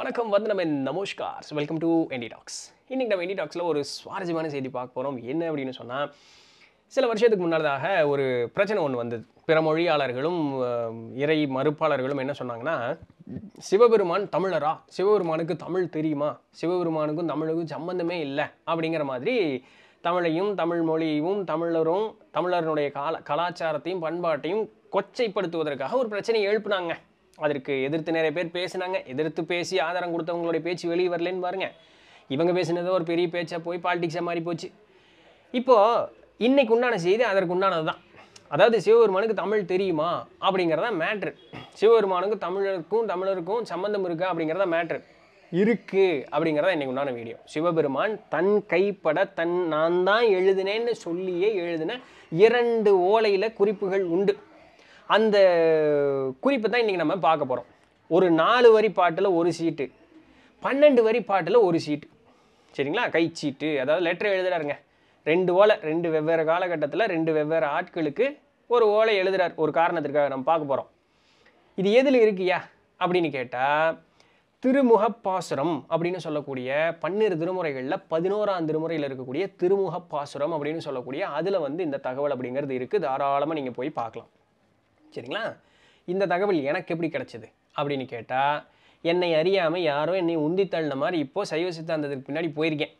வணக்கம் வந்து நம்ம நமஸ்கார் வெல்கம் டு என்டி டாக்ஸ் இன்றைக்கி நம்ம என்டி டாக்ஸில் ஒரு சுவாரஸ்யமான செய்தி பார்க்க போகிறோம் என்ன அப்படின்னு சொன்னால் சில வருஷத்துக்கு முன்னாடிதாக ஒரு பிரச்சனை ஒன்று வந்தது பிற மொழியாளர்களும் இறை மறுப்பாளர்களும் என்ன சொன்னாங்கன்னா சிவபெருமான் தமிழரா சிவபெருமானுக்கு தமிழ் தெரியுமா சிவபெருமானுக்கும் தமிழுக்கும் சம்மந்தமே இல்லை அப்படிங்கிற மாதிரி தமிழையும் தமிழ் மொழியையும் தமிழரும் தமிழர்களுடைய கால கலாச்சாரத்தையும் பண்பாட்டையும் கொச்சைப்படுத்துவதற்காக ஒரு பிரச்சனையை எழுப்புனாங்க அதற்கு எதிர்த்து நிறைய பேர் பேசினாங்க எதிர்த்து பேசி ஆதாரம் கொடுத்தவங்களுடைய பேச்சு வெளியே வரலன்னு பாருங்கள் இவங்க பேசினதோ ஒரு பெரிய பேச்சாக போய் பாலிடிக்ஸாக மாறி போச்சு இப்போது இன்றைக்கு உண்டான செய்தி அதற்கு உண்டானது தான் அதாவது சிவபெருமானுக்கு தமிழ் தெரியுமா அப்படிங்கிறதான் மேட்ரு சிவபெருமானுக்கு தமிழருக்கும் தமிழருக்கும் சம்பந்தம் இருக்கா அப்படிங்கிறத மேட்ரு இருக்குது அப்படிங்கிறதா இன்றைக்கு உண்டான வீடியோ சிவபெருமான் தன் கைப்பட தன் நான் தான் எழுதினேன்னு சொல்லியே எழுதின இரண்டு ஓலையில் குறிப்புகள் உண்டு அந்த குறிப்பு தான் இன்றைக்கி நம்ம பார்க்க போகிறோம் ஒரு நாலு வரி பாட்டில் ஒரு சீட்டு பன்னெண்டு வரி பாட்டில் ஒரு சீட்டு சரிங்களா கை சீட்டு அதாவது லெட்டர் எழுதுறாருங்க ரெண்டு ஓலை ரெண்டு வெவ்வேறு காலகட்டத்தில் ரெண்டு வெவ்வேறு ஆட்களுக்கு ஒரு ஓலை எழுதுறார் ஒரு காரணத்திற்காக நம்ம பார்க்க போகிறோம் இது எதில் இருக்கியா அப்படின்னு கேட்டால் திருமுகப்பாசுரம் அப்படின்னு சொல்லக்கூடிய பன்னிரு திருமுறைகளில் பதினோராம் திருமுறையில் இருக்கக்கூடிய திருமுகப்பாசுரம் அப்படின்னு சொல்லக்கூடிய அதில் வந்து இந்த தகவல் அப்படிங்கிறது இருக்குது தாராளமாக நீங்கள் போய் பார்க்கலாம் சரிங்களா இந்த தகவல் எனக்கு எப்படி கிடச்சிது அப்படின்னு கேட்டால் என்னை அறியாமல் யாரோ என்னை உந்தி தள்ளின மாதிரி இப்போது சைவ சித்தாந்தத்துக்கு பின்னாடி போயிருக்கேன்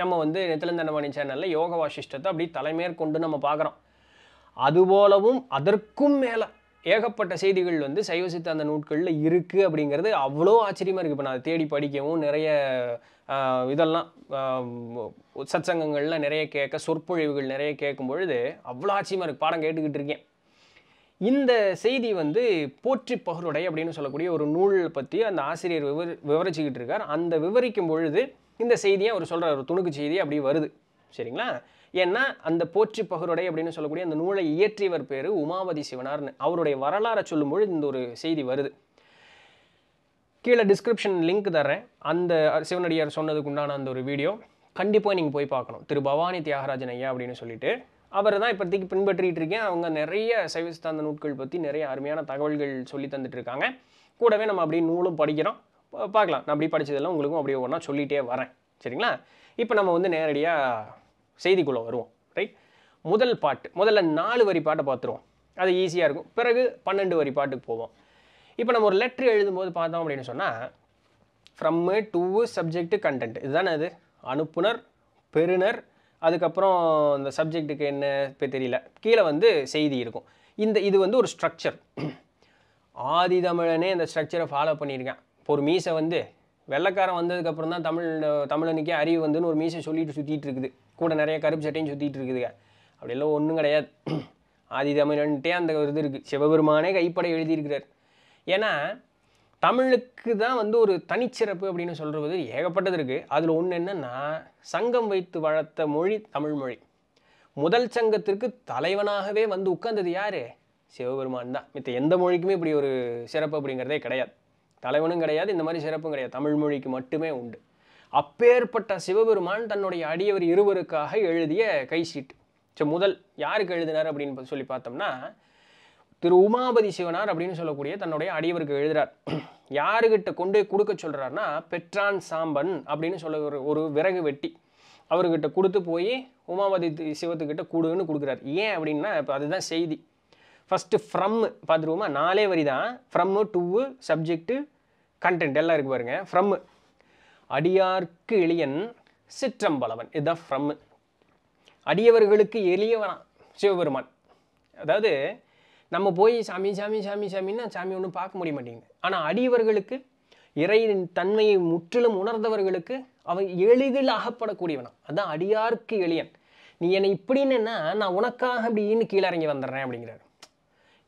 நம்ம வந்து நெத்திலந்தண்டமணி சேனலில் யோக வாசிஷ்டத்தை அப்படி தலைமேற்கொண்டு நம்ம பார்க்குறோம் அதுபோலவும் அதற்கும் மேலே ஏகப்பட்ட செய்திகள் வந்து சைவ சித்தாந்த நூட்களில் இருக்குது அப்படிங்கிறது அவ்வளோ ஆச்சரியமாக இருக்குது இப்போ நான் தேடி படிக்கவும் நிறைய இதெல்லாம் சச்சங்கங்கள்லாம் நிறைய கேட்க சொற்பொழிவுகள் நிறைய கேட்கும் பொழுது அவ்வளோ ஆச்சரியமாக இருக்குது பாடம் கேட்டுக்கிட்டு இருக்கேன் இந்த செய்தி வந்து போற்றி பகருடை அப்படின்னு சொல்லக்கூடிய ஒரு நூல் பற்றி அந்த ஆசிரியர் விவரி விவரிச்சுக்கிட்டு இருக்கார் அந்த விவரிக்கும் பொழுது இந்த செய்தியை அவர் சொல்கிற ஒரு துணுக்கு செய்தி அப்படி வருது சரிங்களா ஏன்னா அந்த போற்றி பகருடை அப்படின்னு சொல்லக்கூடிய அந்த நூலை இயற்றியவர் பேர் உமாவதி சிவனார்னு அவருடைய வரலாறை சொல்லும்பொழுது இந்த ஒரு செய்தி வருது கீழே டிஸ்கிரிப்ஷன் லிங்க் தரேன் அந்த சிவனடியார் சொன்னதுக்கு உண்டான அந்த ஒரு வீடியோ கண்டிப்பாக நீங்கள் போய் பார்க்கணும் திரு பவானி தியாகராஜன் ஐயா அப்படின்னு சொல்லிட்டு அவர் தான் இப்போதைக்கு பின்பற்றிட்டு இருக்கேன் அவங்க நிறைய சைவ சித்தாந்த நூட்கள் பற்றி நிறைய அருமையான தகவல்கள் சொல்லி தந்துட்டு இருக்காங்க கூடவே நம்ம அப்படியே நூலும் படிக்கிறோம் பார்க்கலாம் நான் அப்படி படித்ததெல்லாம் உங்களுக்கும் அப்படியே ஒன்றா சொல்லிகிட்டே வரேன் சரிங்களா இப்போ நம்ம வந்து நேரடியாக செய்திக்குள்ளே வருவோம் ரைட் முதல் பாட்டு முதல்ல நாலு வரி பாட்டை பார்த்துருவோம் அது ஈஸியாக இருக்கும் பிறகு பன்னெண்டு வரி பாட்டுக்கு போவோம் இப்போ நம்ம ஒரு லெட்ரு எழுதும்போது பார்த்தோம் அப்படின்னு சொன்னால் ஃப்ரம்மு டூ சப்ஜெக்ட் கண்டென்ட் இதுதானே அது அனுப்புனர் பெறுனர் அதுக்கப்புறம் இந்த சப்ஜெக்ட்டுக்கு என்ன இப்போ தெரியல கீழே வந்து செய்தி இருக்கும் இந்த இது வந்து ஒரு ஸ்ட்ரக்சர் ஆதி தமிழனே இந்த ஸ்ட்ரக்சரை ஃபாலோ பண்ணியிருக்கேன் இப்போ ஒரு மீசை வந்து வெள்ளக்காரன் வந்ததுக்கப்புறம் தான் தமிழ் தமிழனுக்கே அறிவு வந்துன்னு ஒரு மீசை சொல்லிட்டு சுற்றிட்டு இருக்குது கூட நிறைய கருப்பு சட்டையும் சுற்றிட்டு இருக்குதுங்க அப்படியெல்லாம் ஒன்றும் கிடையாது ஆதி தமிழன்ட்டே அந்த இது இருக்குது சிவபெருமானே கைப்பட எழுதியிருக்கிறார் ஏன்னா தமிழுக்கு தான் வந்து ஒரு தனிச்சிறப்பு அப்படின்னு சொல்கிறது ஏகப்பட்டது இருக்குது அதில் ஒன்று என்னென்னா சங்கம் வைத்து வளர்த்த மொழி தமிழ் மொழி முதல் சங்கத்திற்கு தலைவனாகவே வந்து உட்கார்ந்தது யார் சிவபெருமான் தான் மித்த எந்த மொழிக்குமே இப்படி ஒரு சிறப்பு அப்படிங்கிறதே கிடையாது தலைவனும் கிடையாது இந்த மாதிரி சிறப்பும் கிடையாது தமிழ் மொழிக்கு மட்டுமே உண்டு அப்பேற்பட்ட சிவபெருமான் தன்னுடைய அடியவர் இருவருக்காக எழுதிய கைசீட்டு ஸோ முதல் யாருக்கு எழுதினார் அப்படின்னு சொல்லி பார்த்தோம்னா திரு உமாபதி சிவனார் அப்படின்னு சொல்லக்கூடிய தன்னுடைய அடியவருக்கு எழுதுறார் யாருக்கிட்ட கொண்டு போய் கொடுக்க சொல்கிறாருன்னா பெற்றான் சாம்பன் அப்படின்னு சொல்ல ஒரு ஒரு விறகு வெட்டி அவர்கிட்ட கொடுத்து போய் உமாபதி சிவத்துக்கிட்ட கூடுன்னு கொடுக்குறாரு ஏன் அப்படின்னா இப்போ அதுதான் செய்தி ஃபஸ்ட்டு ஃப்ரம் பார்த்துருவோமா நாலே வரி தான் ஃப்ரம்மு டூவு சப்ஜெக்ட்டு கண்டென்ட் எல்லாம் இருக்குது பாருங்கள் ஃப்ரம் அடியார்க்கு எளியன் சிற்றம்பலவன் இதுதான் ஃப்ரம் அடியவர்களுக்கு எளியவனா சிவபெருமான் அதாவது நம்ம போய் சாமி சாமி சாமி சாமின்னா சாமி ஒன்றும் பார்க்க முடிய மாட்டேங்குது ஆனால் அடியவர்களுக்கு இறை தன்மையை முற்றிலும் உணர்ந்தவர்களுக்கு அவன் எளிதில் அகப்படக்கூடியவனாம் அதான் அடியாருக்கு எளியன் நீ என்னை இப்படின்னா நான் உனக்காக அப்படின்னு கீழே இறங்கி வந்துடுறேன் அப்படிங்கிறார்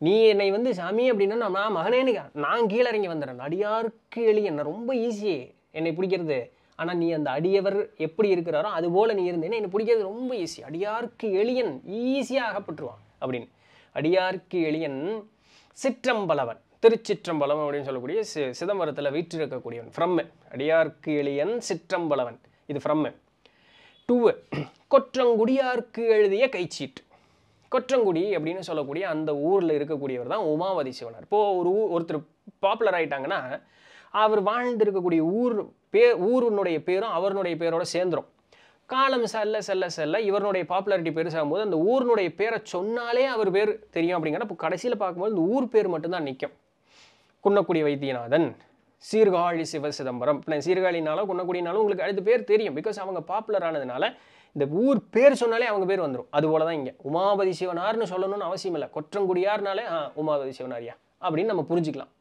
நீ என்னை வந்து சாமி அப்படின்னா நான் மகனேன்னு நான் கீழே இறங்கி வந்துடுறேன் அடியாருக்கு எளியன் ரொம்ப ஈஸியே என்னை பிடிக்கிறது ஆனால் நீ அந்த அடியவர் எப்படி இருக்கிறாரோ அதுபோல் நீ இருந்தேன்னா என்னை பிடிக்கிறது ரொம்ப ஈஸி அடியாருக்கு எளியன் ஈஸியாக அகப்பட்டுருவான் அப்படின்னு அடியார்க்கு எளியன் சிற்றம்பலவன் திருச்சிற்றம்பலம் அப்படின்னு சொல்லக்கூடிய சி சிதம்பரத்தில் வீற்றிருக்கக்கூடியவன் ஃப்ரம்மு அடியார்க்கு எளியன் சிற்றம்பலவன் இது ஃப்ரம்மு டூவு கொற்றங்குடியார்க்கு எழுதிய கைச்சீட்டு கொற்றங்குடி அப்படின்னு சொல்லக்கூடிய அந்த ஊரில் இருக்கக்கூடியவர் தான் உமாவதி சிவனார் இப்போது ஒரு ஊ ஒருத்தர் பாப்புலர் ஆகிட்டாங்கன்னா அவர் வாழ்ந்திருக்கக்கூடிய ஊர் பே ஊருனுடைய பேரும் அவருடைய பேரோடு சேர்ந்துடும் காலம் செல்ல செல்ல செல்ல இவருடைய பாப்புலாரிட்டி பெருசாகும் போது அந்த ஊர்னுடைய பேரை சொன்னாலே அவர் பேர் தெரியும் அப்படிங்கிற இப்போ கடைசியில் பார்க்கும்போது இந்த ஊர் பேர் மட்டும்தான் நிற்கும் குன்னக்குடி வைத்தியநாதன் சீர்காழி சிவ சிதம்பரம் இப்போ சீர்காழினாலும் குன்னக்குடினாலும் உங்களுக்கு அடுத்த பேர் தெரியும் பிகாஸ் அவங்க பாப்புலர் ஆனதுனால இந்த ஊர் பேர் சொன்னாலே அவங்க பேர் வந்துடும் அதுபோல தான் இங்கே உமாபதி சிவனார்னு சொல்லணும்னு அவசியம் இல்லை கொற்றங்குடியார்னாலே ஆ உமாபதி சிவனாரியா அப்படின்னு நம்ம புரிஞ்சுக்கலாம்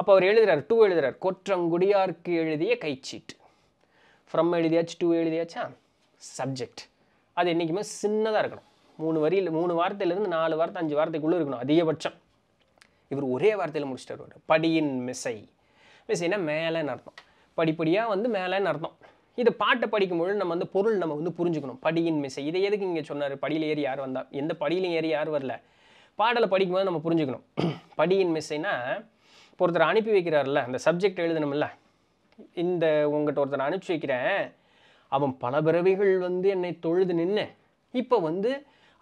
அப்போ அவர் எழுதுறார் டூ எழுதுறார் கொற்றங்குடியாருக்கு எழுதிய கைச்சீட்டு ஃப்ரம் எழுதியாச்சு டூ எழுதியாச்சா சப்ஜெக்ட் அது என்றைக்குமே சின்னதாக இருக்கணும் மூணு வரியில் மூணு வார்த்தையிலேருந்து நாலு வார்த்தை அஞ்சு வார்த்தைக்குள்ளே இருக்கணும் அதிகபட்சம் இவர் ஒரே வார்த்தையில் முடிச்சுட்டு வருவார் படியின் மிசை மிசைனா மேலேன்னு அர்த்தம் படிப்படியாக வந்து மேலேன்னு அர்த்தம் இது பாட்டை படிக்கும்பொழுது நம்ம வந்து பொருள் நம்ம வந்து புரிஞ்சுக்கணும் படியின் மிசை இதை எதுக்கு இங்கே சொன்னார் படியில் ஏறி யார் வந்தால் எந்த படியிலையும் ஏறி யார் வரல பாடலை படிக்கும்போது நம்ம புரிஞ்சுக்கணும் படியின் மிசைனா ஒருத்தர் அனுப்பி வைக்கிறாருல்ல அந்த சப்ஜெக்ட் எழுதணும்ல இந்த உங்கள்கிட்ட ஒருத்தர் அனுப்பிச்சி வைக்கிறேன் அவன் பல பிறவிகள் வந்து என்னை தொழுது நின்று இப்போ வந்து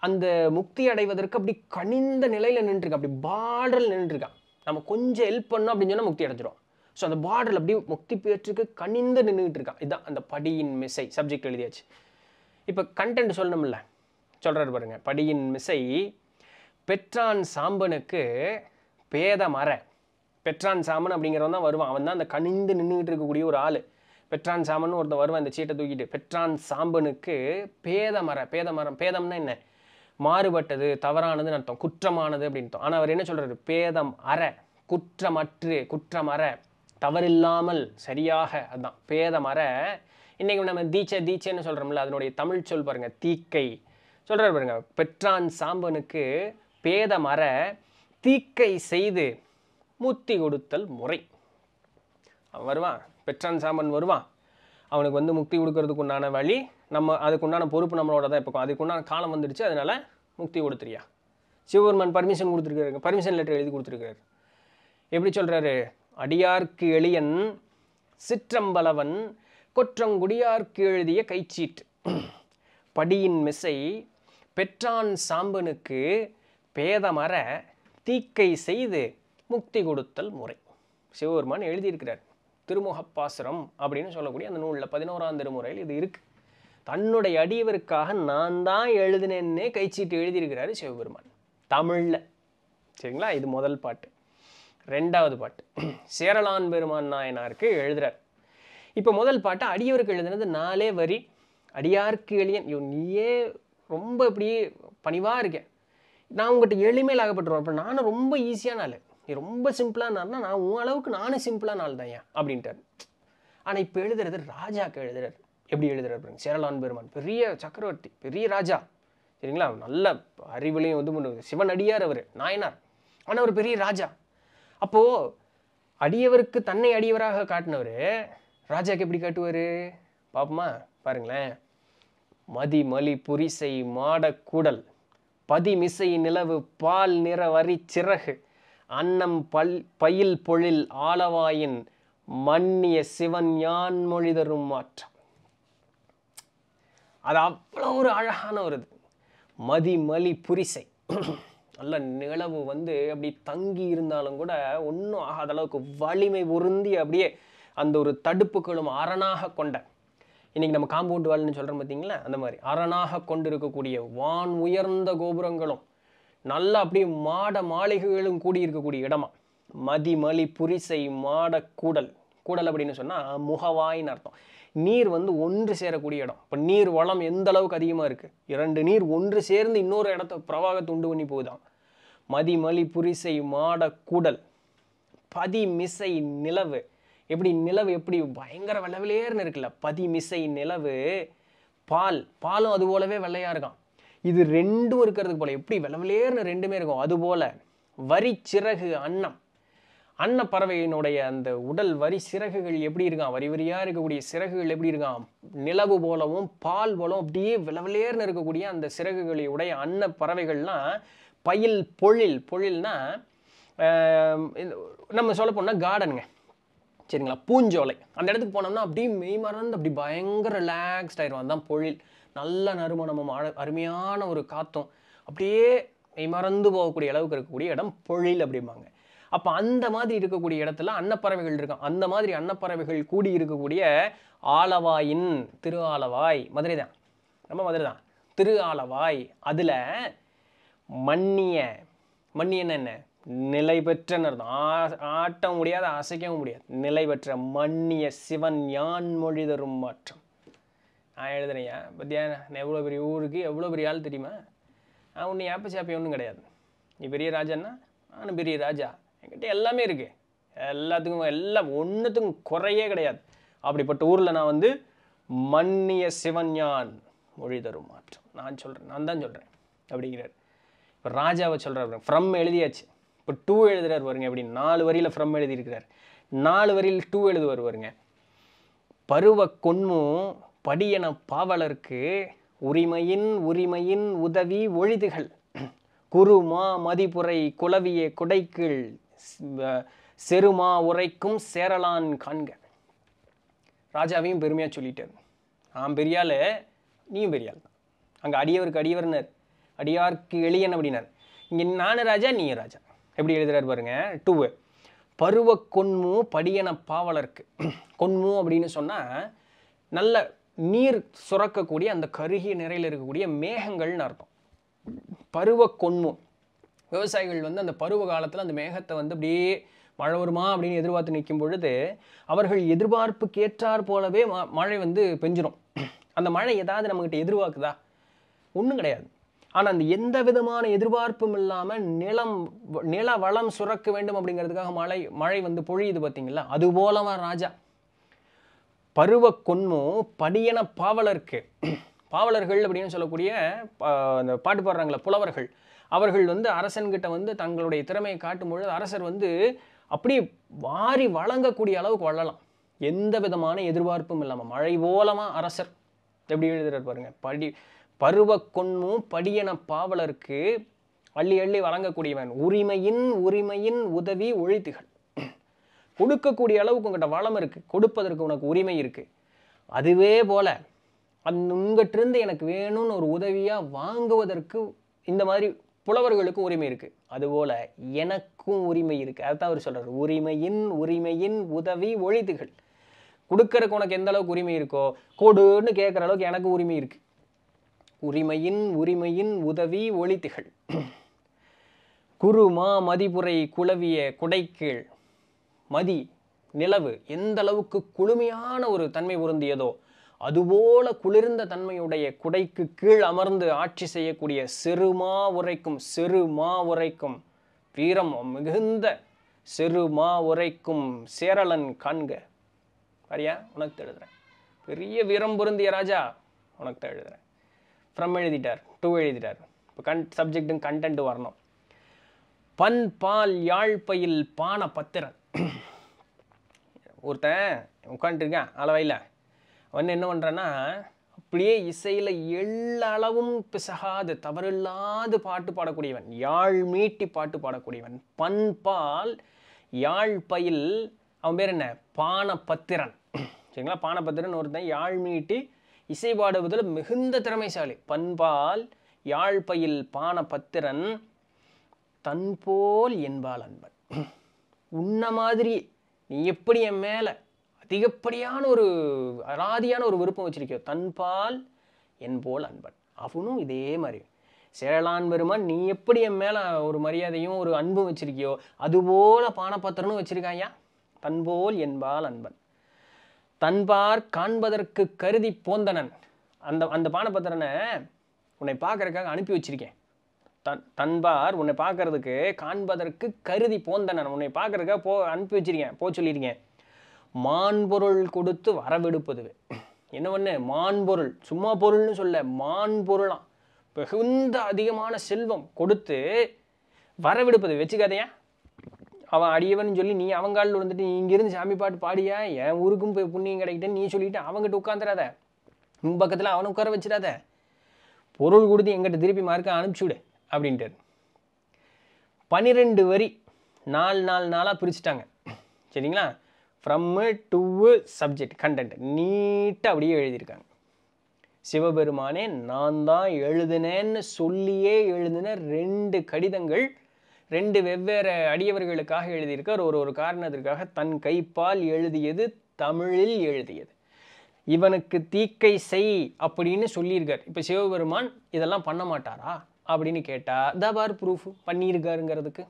அந்த முக்தி அடைவதற்கு அப்படி கனிந்த நிலையில் நின்றுருக்கான் அப்படி பார்டரில் நின்றுருக்கான் நம்ம கொஞ்சம் ஹெல்ப் பண்ணோம் அப்படின்னு சொன்னால் முக்தி அடைஞ்சிரும் ஸோ அந்த பாடல் அப்படியே முக்தி பேற்றுக்கு கனிந்த நின்றுட்டு இருக்கான் இதுதான் அந்த படியின் மிசை சப்ஜெக்ட் எழுதியாச்சு இப்போ கண்டென்ட் சொல்லணும்ல சொல்கிறாரு பாருங்க படியின் மிசை பெற்றான் சாம்பனுக்கு பேத மர பெற்றான் சாம்பன் அப்படிங்கிறவன் தான் வருவான் அவன் தான் அந்த கனிந்து நின்றுட்டு இருக்கக்கூடிய ஒரு ஆள் பெட்ரான் சாமன் ஒருத்தன் வருவான் இந்த சீட்டை தூக்கிட்டு பெட்ரான் சாம்பனுக்கு பேதமர பேதமரம் பேதம்னா என்ன மாறுபட்டது தவறானதுன்னு அர்த்தம் குற்றமானது அப்படின்ட்டோம் ஆனால் அவர் என்ன சொல்கிறாரு பேதம் அற குற்றமற்று குற்றம் அற தவறில்லாமல் சரியாக அதுதான் பேதம் அற இன்றைக்கி நம்ம தீச்சை தீச்சைன்னு சொல்கிறோம்ல அதனுடைய தமிழ் சொல் பாருங்கள் தீக்கை சொல்கிறார் பாருங்கள் பெற்றான் சாம்பனுக்கு பேதம் தீக்கை செய்து முத்தி கொடுத்தல் முறை அவன் வருவான் பெற்றான் சாமன் வருவான் அவனுக்கு வந்து முக்தி கொடுக்கறதுக்கு உண்டான வழி நம்ம அதுக்குண்டான பொறுப்பு நம்மளோட தான் இப்போ அதுக்குண்டான காலம் வந்துடுச்சு அதனால் முக்தி கொடுத்துறியா சிவபெருமான் பர்மிஷன் கொடுத்துருக்காரு பர்மிஷன் லெட்டர் எழுதி கொடுத்துருக்காரு எப்படி சொல்கிறாரு அடியார்க்கு எளியன் சிற்றம்பலவன் கொற்றங்குடியார்க்கு எழுதிய கைச்சீட்டு படியின் மிசை பெற்றான் சாம்பனுக்கு பேதமர தீக்கை செய்து முக்தி கொடுத்தல் முறை சிவபெருமான் எழுதியிருக்கிறார் திருமுகப்பாசுரம் அப்படின்னு சொல்லக்கூடிய அந்த நூலில் பதினோராம் திருமுறையில் இது இருக்குது தன்னுடைய அடியவருக்காக நான் தான் எழுதினேன்னே கைச்சீட்டு எழுதியிருக்கிறாரு சிவபெருமான் தமிழில் சரிங்களா இது முதல் பாட்டு ரெண்டாவது பாட்டு சேரலான் பெருமான் நாயனாருக்கு எழுதுறார் இப்போ முதல் பாட்டு அடியவருக்கு எழுதுனது நாலே வரி அடியாருக்கு எளியன் இவன் நீயே ரொம்ப இப்படி பணிவாக இருக்கேன் நான் உங்கள்கிட்ட எளிமையில் ஆகப்பட்டுருவேன் அப்போ நானும் ரொம்ப ஈஸியான ஆள் நீ ரொம்ப சிம்பிளானார்னா நான் உன் அளவுக்கு நானும் சிம்பிளான ஆள் தான் ஏன் அப்படின்ட்டார் ஆனால் இப்போ எழுதுறது ராஜாக்கு எழுதுறார் எப்படி எழுதுறாரு பாருங்க சேரலான் பெருமான் பெரிய சக்கரவர்த்தி பெரிய ராஜா சரிங்களா நல்ல அறிவுலையும் இது பண்ணுவது சிவன் அடியார் அவர் நாயனார் ஆனால் அவர் பெரிய ராஜா அப்போது அடியவருக்கு தன்னை அடியவராக காட்டினவர் ராஜாக்கு எப்படி காட்டுவார் பாப்போமா பாருங்களேன் மதி மலி புரிசை மாடக்கூடல் பதி மிசை நிலவு பால் நிற வரி சிறகு அன்னம் பல் பயில் பொழில் ஆளவாயின் மன்னிய சிவன் யான் தரும் மாற்றம் அது அவ்வளோ ஒரு அழகான ஒரு இது மதிமலி புரிசை நல்ல நிலவு வந்து அப்படி தங்கி இருந்தாலும் கூட ஒன்றும் ஆகாத அளவுக்கு வலிமை உருந்தி அப்படியே அந்த ஒரு தடுப்புகளும் அரணாக கொண்ட இன்றைக்கி நம்ம காம்பவுண்ட் வால்னு சொல்கிறோம் பார்த்தீங்களா அந்த மாதிரி அரணாக கொண்டிருக்கக்கூடிய வான் உயர்ந்த கோபுரங்களும் நல்லா அப்படியே மாட மாளிகைகளும் கூடி இருக்கக்கூடிய இடமா மதிமலி புரிசை மாட கூடல் கூடல் அப்படின்னு சொன்னால் முகவாயின்னு அர்த்தம் நீர் வந்து ஒன்று சேரக்கூடிய இடம் இப்போ நீர் வளம் எந்த அளவுக்கு அதிகமாக இருக்குது இரண்டு நீர் ஒன்று சேர்ந்து இன்னொரு இடத்த பிரவாக துண்டு பண்ணி போகுதான் மதிமலி புரிசை மாட கூடல் பதிமிசை நிலவு எப்படி நிலவு எப்படி பயங்கர வெள்ளவிலேர்னு இருக்குல்ல பதிமிசை நிலவு பால் பாலும் அது போலவே வெள்ளையாக இருக்கான் இது ரெண்டும் இருக்கிறதுக்கு போல் எப்படி விளவிலேர்னு ரெண்டுமே இருக்கும் அதுபோல் வரி சிறகு அன்னம் அன்ன பறவையினுடைய அந்த உடல் வரி சிறகுகள் எப்படி இருக்கான் வரி வரியாக இருக்கக்கூடிய சிறகுகள் எப்படி இருக்கான் நிலவு போலவும் பால் போலவும் அப்படியே விளவிலேர்னு இருக்கக்கூடிய அந்த சிறகுகளுடைய அன்ன பறவைகள்லாம் பயில் பொழில் பொழில்னா நம்ம சொல்ல போனால் கார்டனுங்க சரிங்களா பூஞ்சோலை அந்த இடத்துக்கு போனோம்னா அப்படியே மெய் அப்படி பயங்கர ரிலாக்ஸ்ட் ஆயிடும் அதுதான் பொழில் நல்ல நறுமணமும் அருமையான ஒரு காற்றும் அப்படியே மறந்து போகக்கூடிய அளவுக்கு இருக்கக்கூடிய இடம் பொழில் அப்படிம்பாங்க அப்போ அந்த மாதிரி இருக்கக்கூடிய இடத்துல அன்னப்பறவைகள் இருக்கும் அந்த மாதிரி அன்னப்பறவைகள் கூடி இருக்கக்கூடிய ஆலவாயின் திரு ஆலவாய் மதுரை தான் நம்ம மதுரை தான் திரு ஆலவாய் அதில் மன்னிய மன்னியன்னு என்ன நிலை பெற்றனர் தான் ஆட்ட முடியாது அசைக்கவும் முடியாது நிலை பெற்ற மன்னிய சிவன் யான் மொழி தரும் மாற்றம் நான் எழுதுறையா பத்தியா நான் எவ்வளோ பெரிய ஊருக்கு எவ்வளோ பெரிய ஆள் தெரியுமா நான் உன்னை ஏப்ப சாப்பி ஒன்றும் கிடையாது நீ பெரிய ராஜான்னா நானும் பெரிய ராஜா என்கிட்ட எல்லாமே இருக்குது எல்லாத்துக்கும் எல்லாம் ஒன்றுத்துக்கும் குறையே கிடையாது அப்படிப்பட்ட ஊரில் நான் வந்து மன்னிய சிவஞான் மொழி தரும் மாற்றம் நான் சொல்கிறேன் நான் தான் சொல்கிறேன் அப்படிங்கிறார் இப்போ ராஜாவை சொல்கிறார் ஃப்ரம் எழுதியாச்சு இப்போ டூ எழுதுகிறார் வருங்க அப்படி நாலு வரியில் ஃப்ரம் எழுதியிருக்கிறார் நாலு வரியில் டூ எழுதுவார் வருங்க பருவ கொன்மும் படியன பாவலர்க்கு உரிமையின் உரிமையின் உதவி ஒழிதுகள் குரு மா மதிப்புரை குலவிய குடைக்குள் செருமா உரைக்கும் சேரலான் காண்க ராஜாவையும் பெருமையாக சொல்லிட்டார் ஆம் பெரியாள் நீயும் பெரியாள் தான் அங்கே அடியவருக்கு அடியவர்னர் அடியார்க்கு எளியன் அப்படின்னார் இங்கே நானும் ராஜா நீயும் ராஜா எப்படி எழுதுறாரு பாருங்க டூ பருவ கொன்மு படியன பாவலருக்கு கொன்மு அப்படின்னு சொன்னால் நல்ல நீர் சுரக்கக்கூடிய அந்த கருகிய நிறையில் இருக்கக்கூடிய மேகங்கள்னு அர்த்தம் பருவ கொன்மம் விவசாயிகள் வந்து அந்த பருவ காலத்தில் அந்த மேகத்தை வந்து அப்படியே மழை வருமா அப்படின்னு எதிர்பார்த்து நிற்கும் பொழுது அவர்கள் எதிர்பார்ப்புக்கு ஏற்றார் போலவே மழை வந்து பெஞ்சிடும் அந்த மழை ஏதாவது நம்மக்கிட்ட எதிர்பார்க்குதா ஒன்றும் கிடையாது ஆனால் அந்த எந்த விதமான எதிர்பார்ப்பும் இல்லாமல் நிலம் நில வளம் சுரக்க வேண்டும் அப்படிங்கிறதுக்காக மழை மழை வந்து பொழியுது பார்த்தீங்களா அது போலவா ராஜா பருவ கொன்மோ படியன பாவலருக்கு பாவலர்கள் அப்படின்னு சொல்லக்கூடிய அந்த பாட்டு பாடுறாங்களே புலவர்கள் அவர்கள் வந்து அரசன்கிட்ட வந்து தங்களுடைய திறமையை காட்டும் பொழுது அரசர் வந்து அப்படி வாரி வழங்கக்கூடிய அளவுக்கு வளரலாம் எந்த விதமான எதிர்பார்ப்பும் இல்லாமல் மழை போலமாக அரசர் எப்படி எழுதுறாரு பாருங்க படி பருவ கொன்மும் படியன பாவலருக்கு அள்ளி அள்ளி வழங்கக்கூடியவன் உரிமையின் உரிமையின் உதவி ஒழித்துகள் கொடுக்கக்கூடிய அளவுக்கு உங்கள்கிட்ட வளம் இருக்குது கொடுப்பதற்கு உனக்கு உரிமை இருக்குது அதுவே போல் அந் உங்கள்கிட்டருந்து எனக்கு வேணும்னு ஒரு உதவியாக வாங்குவதற்கு இந்த மாதிரி புலவர்களுக்கும் உரிமை இருக்குது அதுபோல் எனக்கும் உரிமை இருக்குது அதுதான் அவர் சொல்கிறார் உரிமையின் உரிமையின் உதவி ஒழிதுகள் கொடுக்கறக்கு உனக்கு எந்த அளவுக்கு உரிமை இருக்கோ கொடுன்னு கேட்குற அளவுக்கு எனக்கு உரிமை இருக்குது உரிமையின் உரிமையின் உதவி ஒழித்துகள் குரு மா மதிப்புரை குளவிய குடைக்கீழ் மதி நிலவு எந்த அளவுக்கு குளுமையான ஒரு தன்மை உருந்தியதோ அதுபோல குளிர்ந்த தன்மையுடைய குடைக்கு கீழ் அமர்ந்து ஆட்சி செய்யக்கூடிய செருமா உரைக்கும் செருமா உரைக்கும் வீரம் மிகுந்த செருமா உரைக்கும் சேரலன் காண்க சரியா உனக்கு எழுதுறேன் பெரிய வீரம் பொருந்திய ராஜா உனக்கு எழுதுறேன் ஃப்ரம் எழுதிட்டார் டூ எழுதிட்டார் இப்போ கன் சப்ஜெக்டும் கண்டென்ட் வரணும் பன் பால் யாழ்பையில் பான பத்திரன் ஒருத்தன் உட்காந்துருக்கேன் அளவையில் அவன் என்ன பண்ணுறான்னா அப்படியே இசையில் எல்லா அளவும் பிசகாது தவறில்லாது பாட்டு பாடக்கூடியவன் யாழ் மீட்டி பாட்டு பாடக்கூடியவன் பண்பால் யாழ் பயில் அவன் பேர் என்ன பானபத்திரன் சரிங்களா பானபத்திரன் ஒருத்தன் யாழ் மீட்டி இசை பாடுவதில் மிகுந்த திறமைசாலி பண்பால் யாழ்பையில் பானபத்திரன் தன்போல் என்பால் அன்பன் உன்ன மாதிரி நீ எப்படி என் மேலே அதிகப்படியான ஒரு அராதியான ஒரு விருப்பம் வச்சிருக்கியோ தன்பால் என் போல் அன்பன் அவனும் இதே மாதிரி சேலான் பெருமான் நீ எப்படி என் மேலே ஒரு மரியாதையும் ஒரு அன்பும் வச்சிருக்கியோ அதுபோல பானபாத்திரனும் வச்சிருக்காயா தன்போல் என்பால் அன்பன் தன்பார் காண்பதற்கு கருதி போந்தனன் அந்த அந்த பானபத்திரனை உன்னை பார்க்குறக்காக அனுப்பி வச்சிருக்கேன் தன் தன்பார் உன்னை பார்க்கறதுக்கு காண்பதற்கு கருதி போந்தனர் உன்னை பார்க்கறதுக்கு போ அனுப்பி வச்சிருக்கேன் போக சொல்லியிருக்கேன் மான்பொருள் கொடுத்து வரவெடுப்பது என்ன ஒன்று மான்பொருள் சும்மா பொருள்னு சொல்ல மான்பொருளாம் மிகுந்த அதிகமான செல்வம் கொடுத்து வரவிடுப்பது வச்சுக்காதையா அவன் அடியவன் சொல்லி நீ அவங்காலில் விழுந்துட்டு நீ இங்கேருந்து சாமி பாட்டு பாடியா என் ஊருக்கும் போய் புண்ணியம் கிடைக்கிட்டேன்னு நீ சொல்லிட்டு அவங்ககிட்ட உட்காந்துடாத உன் பக்கத்தில் அவனை உட்கார வச்சிடாத பொருள் கொடுத்து எங்கிட்ட திருப்பி மார்க்க அனுப்பிச்சுவிடு அப்படின்ட்டு பன்னிரெண்டு வரி நாலு நாலு நாளாக பிரிச்சுட்டாங்க சரிங்களா ஃப்ரம்மு டூவு சப்ஜெக்ட் கண்டென்ட் நீட்டாக அப்படியே எழுதியிருக்காங்க சிவபெருமானே நான் தான் எழுதினேன்னு சொல்லியே எழுதின ரெண்டு கடிதங்கள் ரெண்டு வெவ்வேறு அடியவர்களுக்காக எழுதியிருக்கார் ஒரு ஒரு காரணத்திற்காக தன் கைப்பால் எழுதியது தமிழில் எழுதியது இவனுக்கு தீக்கை செய் அப்படின்னு சொல்லியிருக்கார் இப்போ சிவபெருமான் இதெல்லாம் பண்ண மாட்டாரா அப்படின்னு கேட்டால் த பார் ப்ரூஃப் பண்ணியிருக்காருங்கிறதுக்கு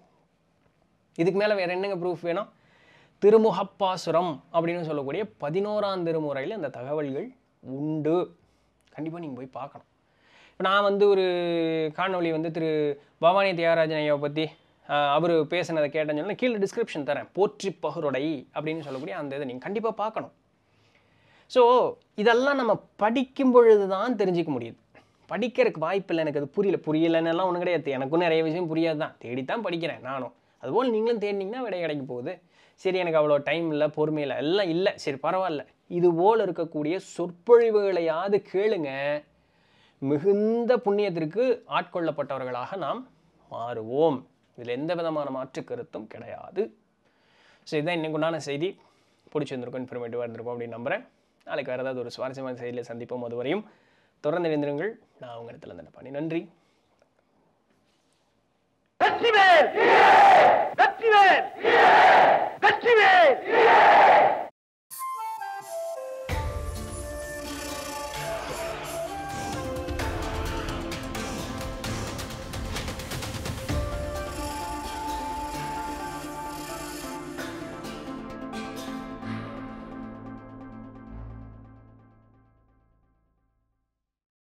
இதுக்கு மேலே வேறு என்னங்க ப்ரூஃப் வேணும் திருமுகப்பாசுரம் அப்படின்னு சொல்லக்கூடிய பதினோராம் திருமுறையில் அந்த தகவல்கள் உண்டு கண்டிப்பாக நீங்கள் போய் பார்க்கணும் இப்போ நான் வந்து ஒரு காணொலி வந்து திரு பவானி தியாகராஜன் ஐயாவை பற்றி அவர் பேசினதை கேட்டேன்னு சொன்னால் கீழே டிஸ்கிரிப்ஷன் தரேன் போற்றி பகுருடை அப்படின்னு சொல்லக்கூடிய அந்த இதை நீங்கள் கண்டிப்பாக பார்க்கணும் ஸோ இதெல்லாம் நம்ம படிக்கும் பொழுது தான் தெரிஞ்சிக்க முடியுது படிக்கிறதுக்கு வாய்ப்பு இல்லை எனக்கு அது புரியல புரியலைன்னெல்லாம் ஒன்றும் கிடையாது எனக்கும் நிறைய விஷயம் புரியாது தான் தேடித்தான் படிக்கிறேன் நானும் அதுபோல் நீங்களும் தேடினீங்கன்னா விடை கிடைக்க போகுது சரி எனக்கு அவ்வளோ டைம் இல்லை பொறுமை இல்லை எல்லாம் இல்லை சரி பரவாயில்ல இது போல் இருக்கக்கூடிய சொற்பொழிவுகளையாவது கேளுங்க மிகுந்த புண்ணியத்திற்கு ஆட்கொள்ளப்பட்டவர்களாக நாம் மாறுவோம் இதில் எந்த விதமான மாற்று கருத்தும் கிடையாது ஸோ இதுதான் உண்டான செய்தி பிடிச்சிருந்திருக்கும் இன்ஃபர்மேட்டிவாக இருந்திருக்கும் அப்படின்னு நம்புகிறேன் நாளைக்கு வேறு ஏதாவது ஒரு சுவாரஸ்யமான செய்தியில் சந்திப்போம் அதுவரையும் தொடர்ந்து இணைந்திருங்கள் நான் உங்கள் இடத்துல இருந்தேன் பண்ணி நன்றி வேர் வெற்றிவேல் வேர்